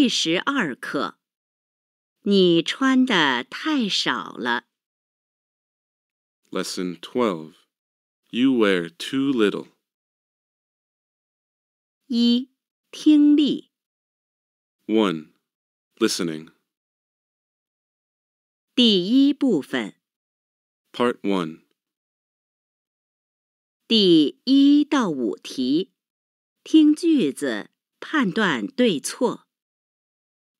第十二课，你穿的太少了。Lesson twelve, you wear too little. 一听力，One listening. 第一部分，Part one. 第一到五题，听句子判断对错。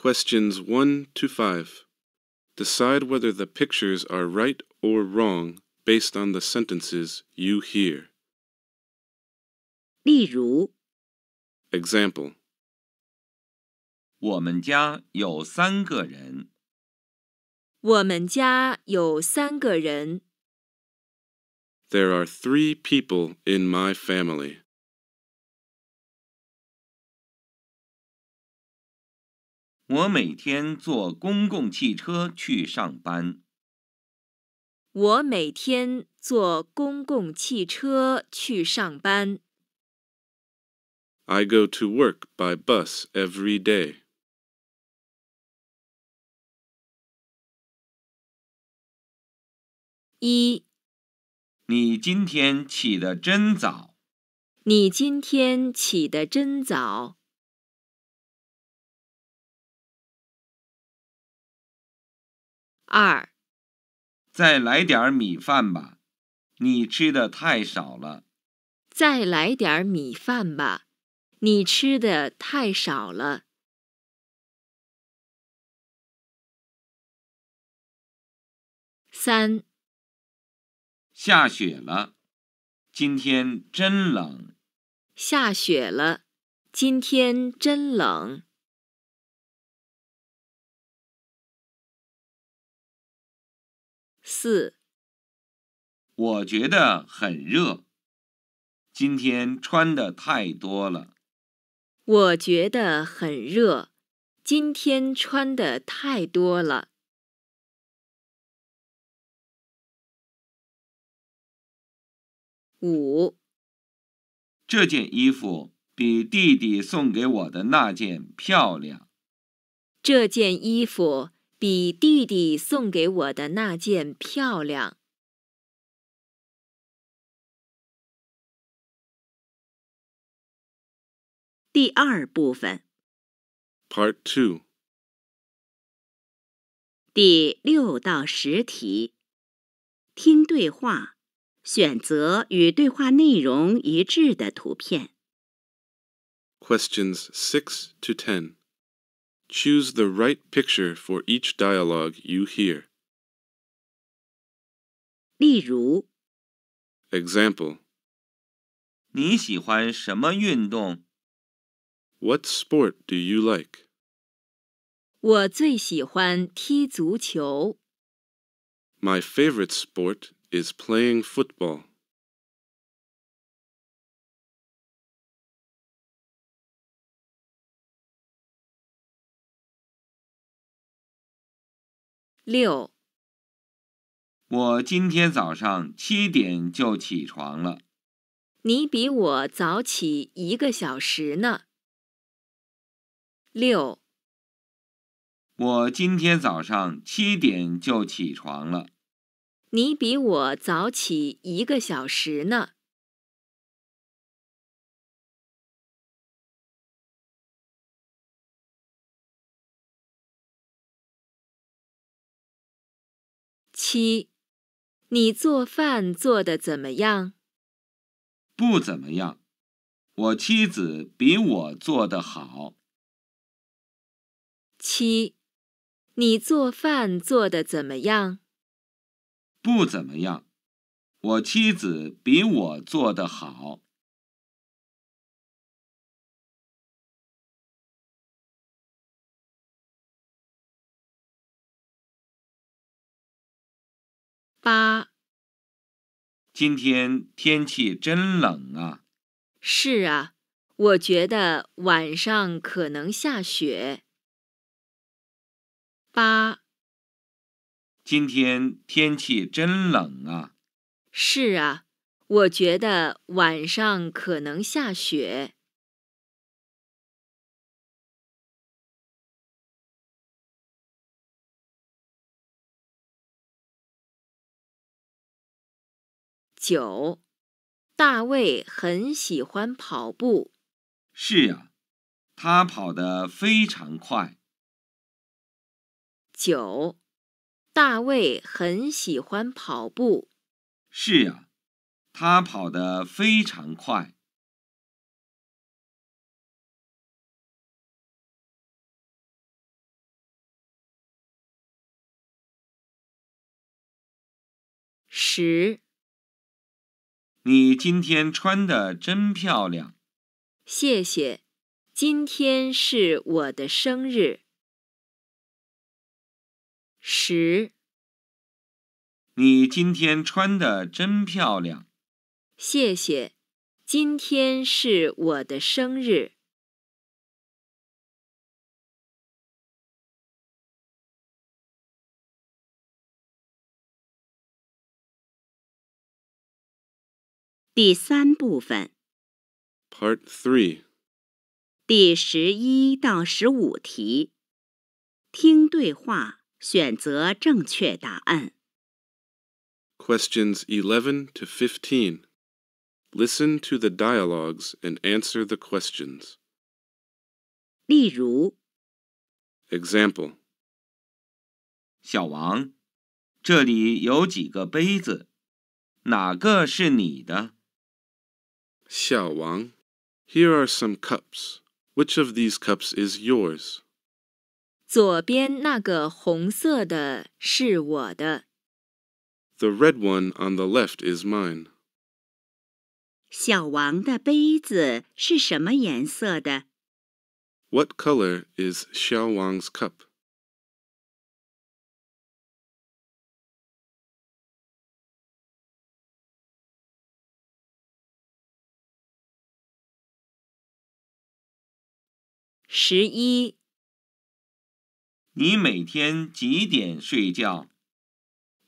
Questions 1 to 5. Decide whether the pictures are right or wrong based on the sentences you hear. 例如 Example 我们家有三个人。我们家有三个人。There are three people in my family. 我每天坐公共汽车去上班。我每天坐公共汽车去上班。I go to work by bus every day. 一，你今天起得真早。你今天起得真早。二，再来点米饭吧，你吃的太少了。再来点米饭吧，你吃的太少了。三，下雪了，今天真冷。下雪了，今天真冷。四，我觉得很热，今天穿的太多了。我觉得很热，今天穿的太多了。五，这件衣服比弟弟送给我的那件漂亮。这件衣服。比弟弟送给我的那件漂亮。第二部分，Part Two，第六到十题，听对话，选择与对话内容一致的图片。Questions six to ten. Choose the right picture for each dialogue you hear. 例如 Example What sport do you like? 我最喜欢踢足球。My favorite sport is playing football. 六，我今天早上七点就起床了。你比我早起一个小时呢。六，我今天早上七点就起床了。你比我早起一个小时呢。七，你做饭做的怎么样？不怎么样，我妻子比我做的好。七，你做饭做的怎么样？不怎么样，我妻子比我做的好。八，今天天气真冷啊！是啊，我觉得晚上可能下雪。八，今天天气真冷啊！是啊，我觉得晚上可能下雪。九，大卫很喜欢跑步。是啊，他跑得非常快。九，大卫很喜欢跑步。是啊，他跑得非常快。十。你今天穿的真漂亮，谢谢。今天是我的生日。十。你今天穿的真漂亮，谢谢。今天是我的生日。第三部分，Part Three，第十一到十五题，听对话，选择正确答案。Questions eleven to fifteen. Listen to the dialogues and answer the questions. 例如，Example，小王，这里有几个杯子，哪个是你的？Xiao Wang, here are some cups. Which of these cups is yours? 左边那个红色的是我的。The red one on the left is mine. What color is Xiao Wang's cup? 十一，你每天几点睡觉？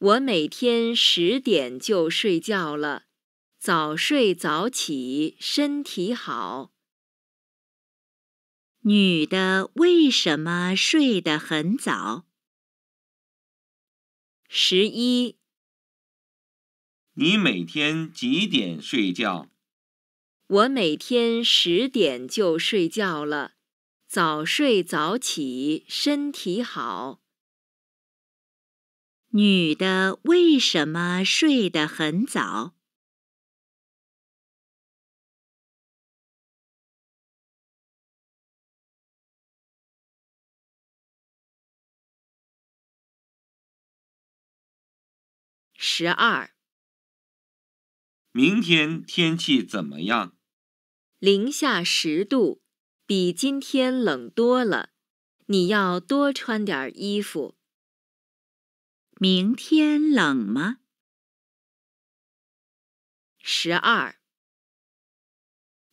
我每天十点就睡觉了，早睡早起，身体好。女的为什么睡得很早？十一，你每天几点睡觉？我每天十点就睡觉了。早睡早起，身体好。女的为什么睡得很早？十二。明天天气怎么样？零下十度。比今天冷多了，你要多穿点衣服。明天冷吗？十二。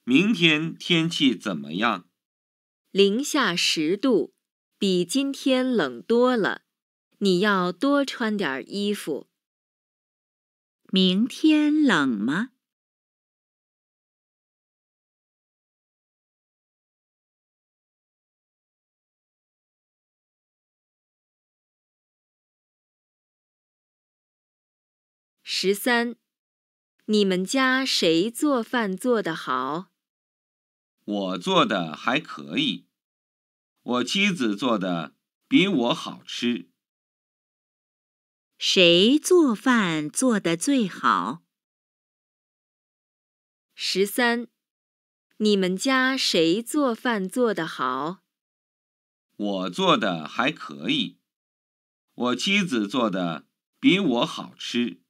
明天天气怎么样？零下十度，比今天冷多了，你要多穿点衣服。明天冷吗？十三，你们家谁做饭做得好？我做的还可以，我妻子做的比我好吃。谁做饭做得最好？十三，你们家谁做饭做得好？我做的还可以，我妻子做的比我好吃。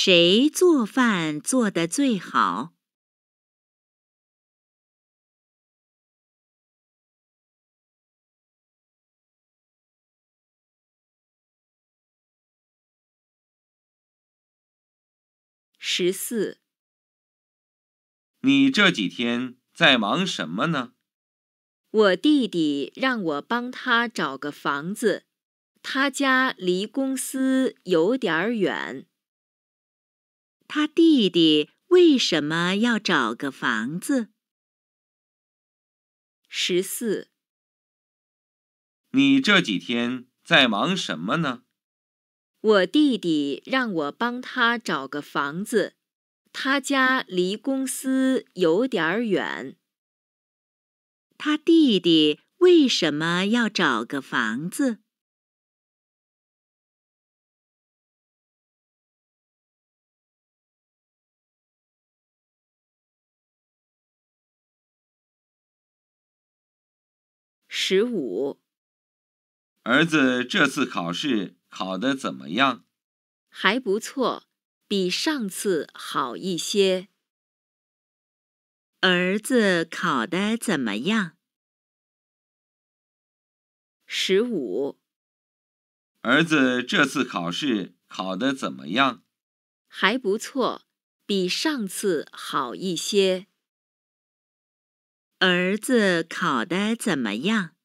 谁做饭做得最好？十四，你这几天在忙什么呢？我弟弟让我帮他找个房子，他家离公司有点远。他弟弟为什么要找个房子？十四，你这几天在忙什么呢？我弟弟让我帮他找个房子，他家离公司有点远。他弟弟为什么要找个房子？十五，儿子这次考试考得怎么样？还不错，比上次好一些。儿子考得怎么样？十五，儿子这次考试考得怎么样？还不错，比上次好一些。儿子考得怎么样？